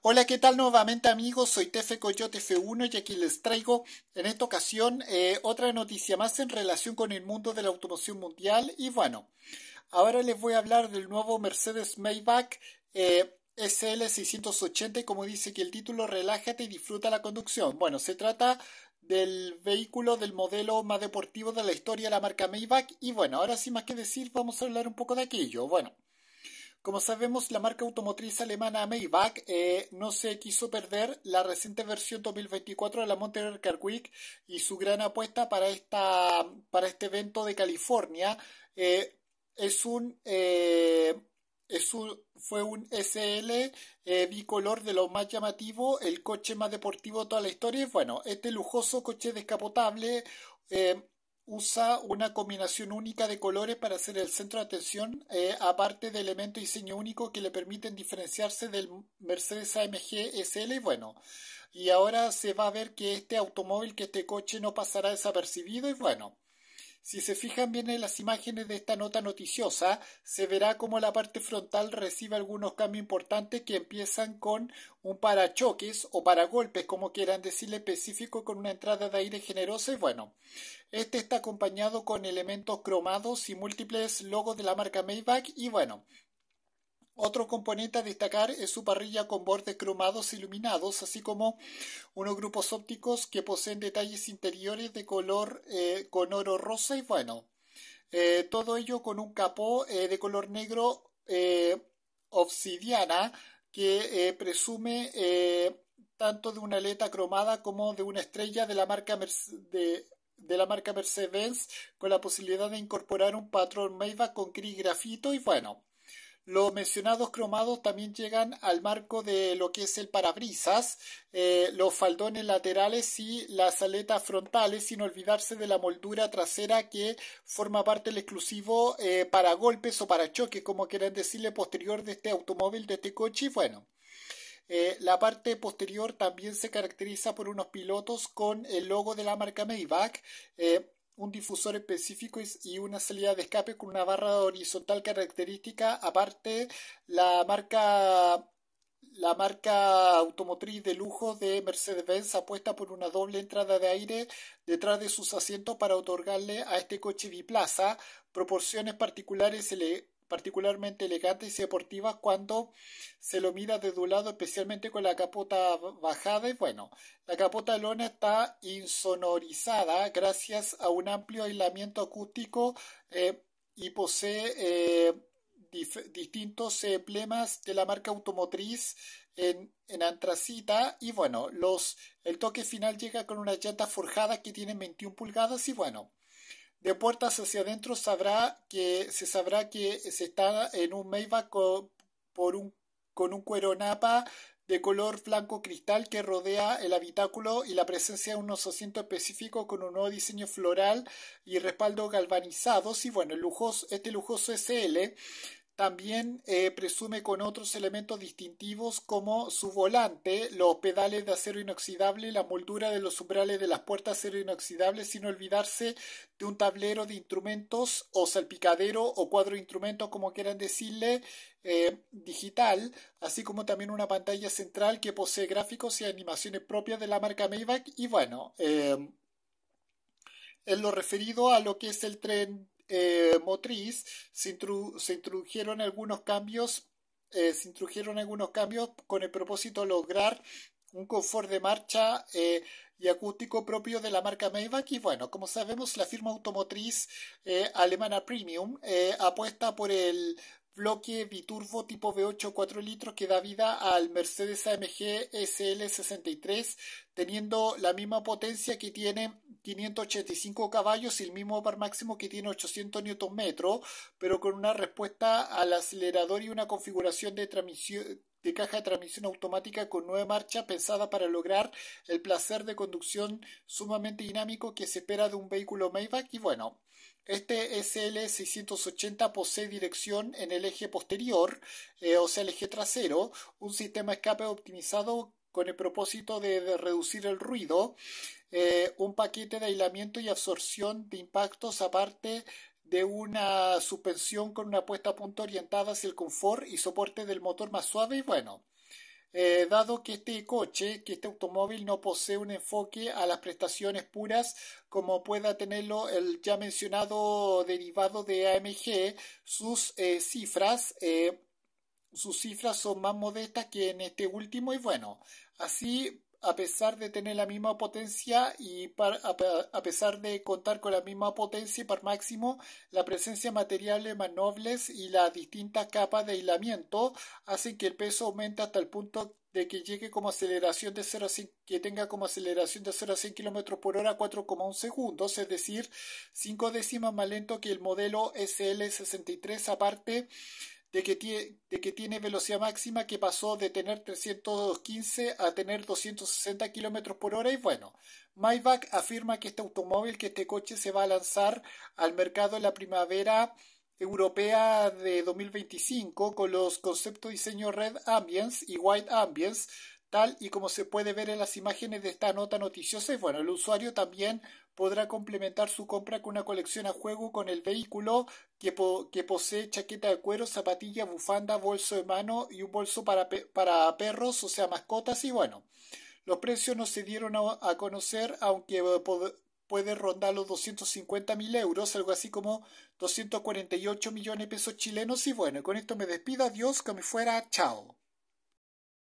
Hola, ¿qué tal nuevamente amigos? Soy Tefe Coyote F1 y aquí les traigo en esta ocasión eh, otra noticia más en relación con el mundo de la automoción mundial. Y bueno, ahora les voy a hablar del nuevo Mercedes Maybach eh, SL680 y como dice que el título, relájate y disfruta la conducción. Bueno, se trata del vehículo del modelo más deportivo de la historia de la marca Maybach y bueno, ahora sin más que decir vamos a hablar un poco de aquello. Bueno. Como sabemos, la marca automotriz alemana Maybach eh, no se quiso perder la reciente versión 2024 de la Monterey Car Week y su gran apuesta para, esta, para este evento de California eh, eh, es un... fue un SL bicolor de lo más llamativo, el coche más deportivo de toda la historia. bueno, este lujoso coche descapotable usa una combinación única de colores para ser el centro de atención, eh, aparte de elementos y diseño único que le permiten diferenciarse del Mercedes AMG SL. Y bueno, y ahora se va a ver que este automóvil, que este coche no pasará desapercibido. Y bueno, si se fijan bien en las imágenes de esta nota noticiosa, se verá como la parte frontal recibe algunos cambios importantes que empiezan con un parachoques o paragolpes, como quieran decirle específico, con una entrada de aire generosa y bueno. Este está acompañado con elementos cromados y múltiples logos de la marca Maybach y bueno, otro componente a destacar es su parrilla con bordes cromados iluminados, así como unos grupos ópticos que poseen detalles interiores de color eh, con oro rosa y bueno, eh, todo ello con un capó eh, de color negro obsidiana que presume tanto de una aleta cromada como de una estrella de la marca Mercedes. De, marca mercedes con la posibilidad de incorporar un patrón Maybach con gris grafito y bueno, los mencionados cromados también llegan al marco de lo que es el parabrisas, eh, los faldones laterales y las aletas frontales, sin olvidarse de la moldura trasera que forma parte del exclusivo eh, para golpes o para choques, como quieran decirle, posterior de este automóvil, de este coche. Bueno, eh, la parte posterior también se caracteriza por unos pilotos con el logo de la marca Maybach un difusor específico y una salida de escape con una barra horizontal característica. Aparte, la marca la marca automotriz de lujo de Mercedes-Benz apuesta por una doble entrada de aire detrás de sus asientos para otorgarle a este coche biplaza proporciones particulares le particularmente elegantes y deportivas cuando se lo mira desde un lado, especialmente con la capota bajada. Y bueno, la capota de lona está insonorizada gracias a un amplio aislamiento acústico eh, y posee eh, distintos emblemas de la marca automotriz en, en, antracita y bueno, los, el toque final llega con unas llantas forjadas que tienen 21 pulgadas y bueno, de puertas hacia adentro sabrá que se sabrá que se está en un Maybach con, por un, con un cuero napa de color blanco cristal que rodea el habitáculo y la presencia de unos asientos específicos con un nuevo diseño floral y respaldo galvanizados y bueno, este lujoso SL también eh, presume con otros elementos distintivos como su volante, los pedales de acero inoxidable la moldura de los umbrales de las puertas de acero inoxidable, sin olvidarse de un tablero de instrumentos o salpicadero o cuadro de instrumentos, como quieran decirle, eh, digital, así como también una pantalla central que posee gráficos y animaciones propias de la marca Maybach. Y bueno, eh, en lo referido a lo que es el tren eh, motriz se, introdujeron algunos cambios eh, se introdujeron algunos cambios con el propósito de lograr un confort de marcha eh, y acústico propio de la marca Maybach y bueno, como sabemos la firma automotriz alemana Premium apuesta por el bloque biturbo tipo V8 4 litros que da vida al Mercedes AMG SL63 teniendo la misma potencia que tiene 585 caballos y el mismo par máximo que tiene 800 Nm pero con una respuesta al acelerador y una configuración de de caja de transmisión automática con nueve marchas pensada para lograr el placer de conducción sumamente dinámico que se espera de un vehículo Maybach y bueno, este SL680 posee dirección en el eje posterior, eh, o sea, el eje trasero, un sistema escape optimizado con el propósito de, reducir el ruido, eh, un paquete de aislamiento y absorción de impactos aparte de una suspensión con una puesta a punto orientada hacia el confort y soporte del motor más suave y bueno. Eh, dado que este coche, que este automóvil no posee un enfoque a las prestaciones puras como pueda tenerlo el ya mencionado derivado de AMG, sus eh, cifras eh, sus cifras son más modestas que en este último y bueno, así a pesar de tener la misma potencia y a, pesar de contar con la misma potencia y par máximo, la presencia material de manobles y la distinta capa de aislamiento hacen que el peso aumente hasta el punto de que llegue como aceleración de 0 a 100, que tenga como aceleración de 0 a 100 km por hora 4,1 segundos, es decir, 5 décimas más lento que el modelo SL63 aparte de que, tiene, velocidad máxima que pasó de tener 315 a tener 260 kilómetros por hora y bueno, Maybach afirma que este automóvil, que este coche se va a lanzar al mercado en la primavera europea de 2025 con los conceptos diseño Red Ambience y White Ambience tal y como se puede ver en las imágenes de esta nota noticiosa. bueno, el usuario también podrá complementar su compra con una colección a juego con el vehículo que, posee chaqueta de cuero, zapatilla, bufanda, bolso de mano y un bolso para, perros, o sea, mascotas. Y bueno, los precios no se dieron a, a conocer, aunque eh, puede rondar los 250 mil euros, algo así como 248 millones de pesos chilenos. Y bueno, con esto me despido. Adiós, que me fuera. Chao.